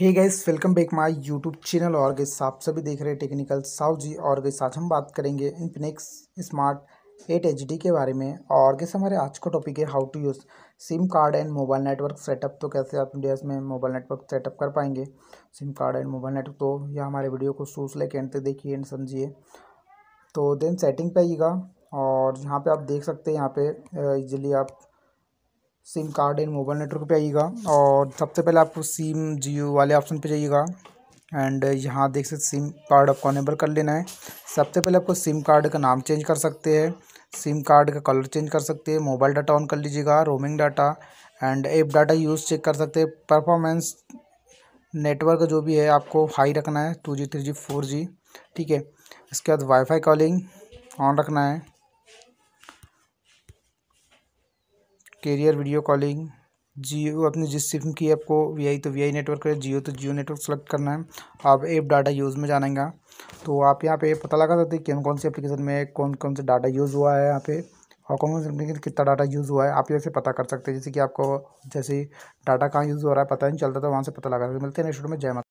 hey guys welcome back my YouTube channel और guys आप सभी देख रहे हैं टेक्निकल साहु जी और गैस आज हम बात करेंगे इन्फिनिक्स स्मार्ट एट एच के बारे में और गैस हमारे आज का टॉपिक है how to use SIM card and mobile network setup तो कैसे आप इंडिया में मोबाइल नेटवर्क सेटअप कर पाएंगे SIM card and mobile network तो यह हमारे वीडियो को सूस लेके एंड तक देखिए एंड समझिए तो देन सेटिंग पे आइएगा और यहाँ पर आप देख सकते हैं यहाँ पर ईजिली आप SIM card and mobile network पे आइएगा और सबसे पहले आपको सिम जियो वाले ऑप्शन पे जाइएगा एंड यहाँ देख सकते सिम कार्ड आपको अनेबल कर लेना है सबसे पहले आपको सिम कार्ड का नाम चेंज कर सकते हैं सिम कार्ड का कलर चेंज कर सकते हैं मोबाइल डाटा ऑन कर लीजिएगा roaming data and app data use check कर सकते हैं परफॉर्मेंस नेटवर्क जो भी है आपको हाई रखना है two G three G four G ठीक है इसके बाद वाईफाई कॉलिंग ऑन रखना है कैरियर वीडियो कॉलिंग जियो अपनी जिस सिम की आपको वी आई तो वी आई नेटवर्क है जियो तो जियो नेटवर्क सेलेक्ट करना है आप ऐप डाटा यूज़ में जानेंगे तो आप यहाँ पे पता लगा सकते हैं कौन कौन सी एप्लीकेशन में कौन कौन सा डाटा यूज़ हुआ है यहाँ पे और कौन कौन से एप्लीकेशन कितना डाटा यूज़ हुआ है आप यहाँ से पता कर सकते हैं जैसे कि आपको जैसे डाटा कहाँ यूज़ हो रहा है पता नहीं चलता तो वहाँ से पता लगा सकते मिलते हैं नेक्स्ट में जय